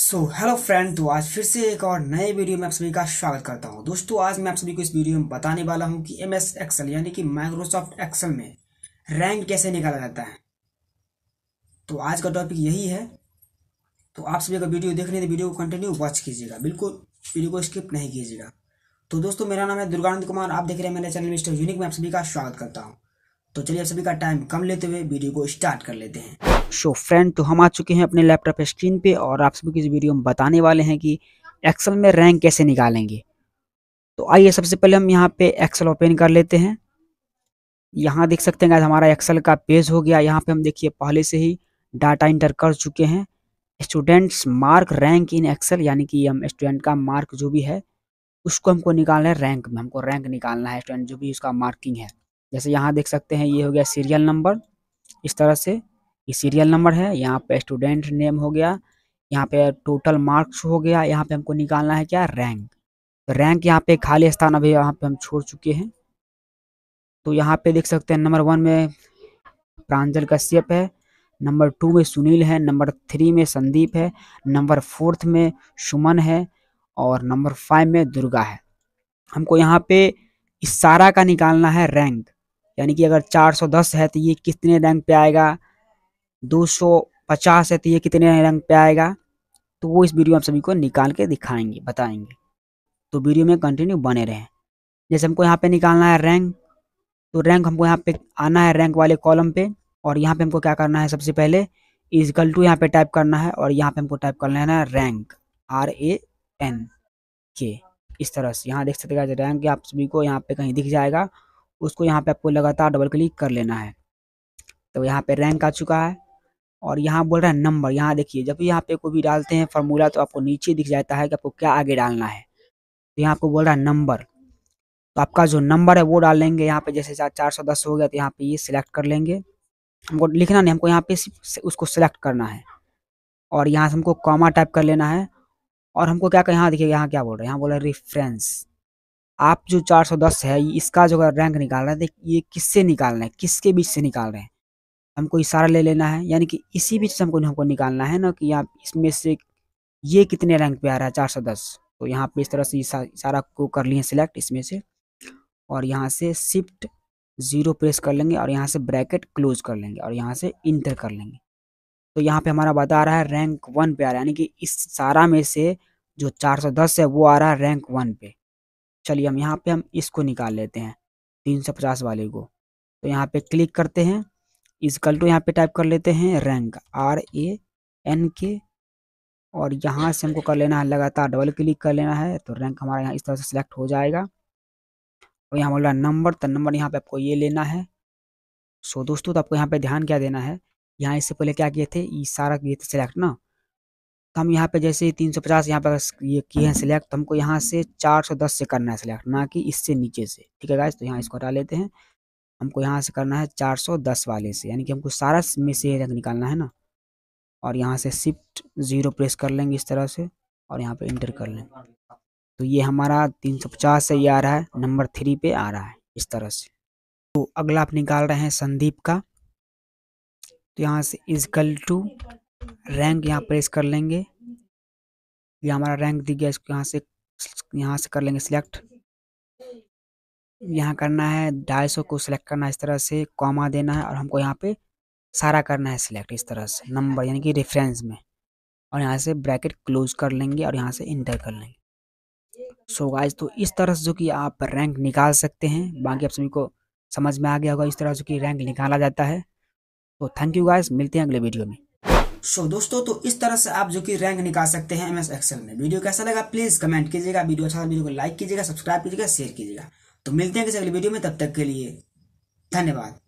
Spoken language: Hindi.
सो हेलो फ्रेंड तो आज फिर से एक और नए वीडियो में आप सभी का स्वागत करता हूं दोस्तों आज मैं आप सभी को इस वीडियो में बताने वाला हूं कि एम एस एक्सल यानी कि माइक्रोसॉफ्ट एक्सेल में रैंक कैसे निकाला जाता है तो आज का टॉपिक यही है तो आप सभी का वीडियो देखने वीडियो को कंटिन्यू वॉच कीजिएगा बिल्कुल वीडियो को स्किप नहीं कीजिएगा तो दोस्तों मेरा नाम है दुर्गानंद कुमार आप देख रहे हैं मेरे चैनल मिस्टर यूनिक में आप सभी का स्वागत करता हूँ तो चलिए आप सभी का टाइम कम लेते हुए वीडियो को स्टार्ट कर लेते हैं सो फ्रेंड तो हम आ चुके हैं अपने लैपटॉप स्क्रीन पे और आप सभी को इस वीडियो में बताने वाले हैं कि एक्सेल में रैंक कैसे निकालेंगे तो आइए सबसे पहले हम यहाँ पे एक्सेल ओपन कर लेते हैं यहाँ देख सकते हैं हमारा एक्सेल का पेज हो गया यहाँ पे हम देखिए पहले से ही डाटा इंटर कर चुके हैं students mark rank in Excel यानी कि हम स्टूडेंट का मार्क जो भी है उसको हमको निकालना है रैंक में हमको रैंक निकालना है स्टूडेंट जो भी उसका मार्किंग है जैसे यहाँ देख सकते हैं ये हो गया सीरियल नंबर इस तरह से ये सीरियल नंबर है यहाँ पे स्टूडेंट नेम हो गया यहाँ पे टोटल मार्क्स हो गया यहाँ पे हमको निकालना है क्या रैंक तो रैंक यहाँ पे खाली स्थान अभी यहाँ पे हम छोड़ चुके हैं तो यहाँ पे देख सकते हैं नंबर वन में प्रांजल कश्यप है नंबर टू में सुनील है नंबर थ्री में संदीप है नंबर फोर्थ में सुमन है और नंबर फाइव में दुर्गा है हमको यहाँ पे इस सारा का निकालना है रैंक यानी कि अगर 410 है तो ये कितने रैंक पे आएगा 250 है तो ये कितने रंग पे आएगा तो वो इस वीडियो में आप सभी को निकाल के दिखाएंगे बताएंगे तो वीडियो में कंटिन्यू बने रहें जैसे हमको यहाँ पे निकालना है रैंक तो रैंक हमको यहाँ पे आना है रैंक वाले कॉलम पे और यहाँ पे हमको क्या करना है सबसे पहले इजकल टू यहाँ पे टाइप करना है और यहाँ पे हमको टाइप करना है ना रैंक आर ए एन के इस तरह से यहाँ देख सकते हैं रैंक आप सभी को यहाँ पे कहीं दिख जाएगा उसको यहाँ पे आपको लगातार डबल क्लिक कर लेना है तो यहाँ पे रैंक आ चुका है और यहाँ बोल रहा है नंबर यहाँ देखिए जब भी यहाँ पे कोई भी डालते हैं फार्मूला तो आपको नीचे दिख जाता है कि आपको क्या आगे डालना है तो यहाँ आपको बोल रहा है नंबर तो आपका जो नंबर है वो डाल लेंगे यहाँ पे जैसे चार सौ दस हो गया तो यहाँ पे ये सिलेक्ट कर लेंगे हमको लिखना नहीं हमको यहाँ पे उसको सिलेक्ट करना है और यहाँ से हमको कॉमा टाइप कर लेना है और हमको क्या यहाँ देखिए यहाँ क्या बोल रहे हैं यहाँ बोल रहे हैं रिफ्रेंस आप जो दस है इसका जो रैंक निकाल रहे हैं ये किससे निकाल रहे हैं किसके बीच से निकाल रहे हैं हमको इशारा ले लेना है यानी कि इसी बीच से हमको हमको निकालना है ना कि यहाँ इसमें से ये कितने रैंक पे आ रहा है चार सौ दस तो यहाँ पे इस तरह से इशारा को कर लिए सिलेक्ट इसमें से और यहाँ से शिफ्ट ज़ीरो प्रेस कर लेंगे और यहाँ से ब्रैकेट क्लोज कर लेंगे और यहाँ से इंटर कर लेंगे तो यहाँ पे हमारा बता रहा है रैंक वन पे आ रहा है यानी कि इस सारा में से जो 410 है वो आ रहा है रैंक वन पे चलिए हम यहाँ पे हम इसको निकाल लेते हैं 350 वाले को तो यहाँ पे क्लिक करते हैं इजकल टू तो यहाँ पे टाइप कर लेते हैं रैंक आर ए एन के और यहाँ से हमको कर लेना है लगातार डबल क्लिक कर लेना है तो रैंक हमारा यहाँ इस तरह से सिलेक्ट हो जाएगा और तो यहाँ बोल रहा है नंबर तो नंबर यहाँ पे आपको ये लेना है सो दोस्तों तो आपको यहाँ पे ध्यान क्या देना है यहाँ इससे पहले क्या किए थे ये सारा किए थे सिलेक्ट ना तो हम यहाँ पे जैसे तीन सौ पचास यहाँ पर ये किए हैं सिलेक्ट तो हमको यहाँ से चार सौ दस से करना है सिलेक्ट ना कि इससे नीचे से ठीक है गाइस तो यहाँ इसको हटा लेते हैं हमको यहाँ से करना है चार सौ दस वाले से यानी कि हमको सारा में से रंग निकालना है ना और यहाँ से शिफ्ट ज़ीरो प्रेस कर लेंगे इस तरह से और यहाँ पे इंटर कर लेंगे तो ये हमारा तीन सौ पचास से ये आ रहा है नंबर थ्री पे आ रहा है इस तरह से तो अगला आप निकाल रहे हैं संदीप का तो यहाँ से इजकल टू रैंक यहाँ प्रेस कर लेंगे ये हमारा रैंक दिख गया इसको यहाँ से यहाँ से कर लेंगे सिलेक्ट यहाँ करना है ढाई को सिलेक्ट करना है इस तरह से कॉमा देना है और हमको यहाँ पे सारा करना है सिलेक्ट इस तरह से नंबर यानी कि रेफरेंस में और यहाँ से ब्रैकेट क्लोज कर लेंगे और यहाँ से इंटर कर लेंगे सो so गाइज तो इस तरह से जो कि आप रैंक निकाल सकते हैं बाकी आप सभी को समझ में आ गया होगा इस तरह जो कि रैंक निकाला जाता है तो थैंक यू गाइज मिलते हैं अगले वीडियो में सो so, दोस्तों तो इस तरह से आप जो कि रैंक निकाल सकते हैं एम एक्सेल में वीडियो कैसा लगा प्लीज़ कमेंट कीजिएगा वीडियो अच्छा लगा वीडियो को लाइक कीजिएगा सब्सक्राइब कीजिएगा शेयर कीजिएगा तो मिलते हैं किसी अगली वीडियो में तब तक के लिए धन्यवाद